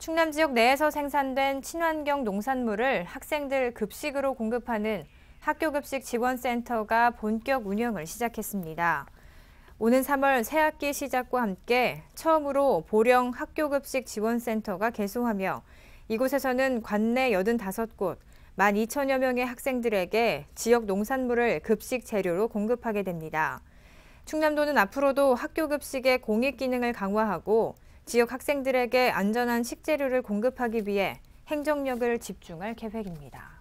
충남 지역 내에서 생산된 친환경 농산물을 학생들 급식으로 공급하는 학교급식 지원센터가 본격 운영을 시작했습니다. 오는 3월 새학기 시작과 함께 처음으로 보령 학교급식 지원센터가 개소하며 이곳에서는 관내 85곳, 1 2 0여 명의 학생들에게 지역 농산물을 급식 재료로 공급하게 됩니다. 충남도는 앞으로도 학교급식의 공익 기능을 강화하고 지역 학생들에게 안전한 식재료를 공급하기 위해 행정력을 집중할 계획입니다.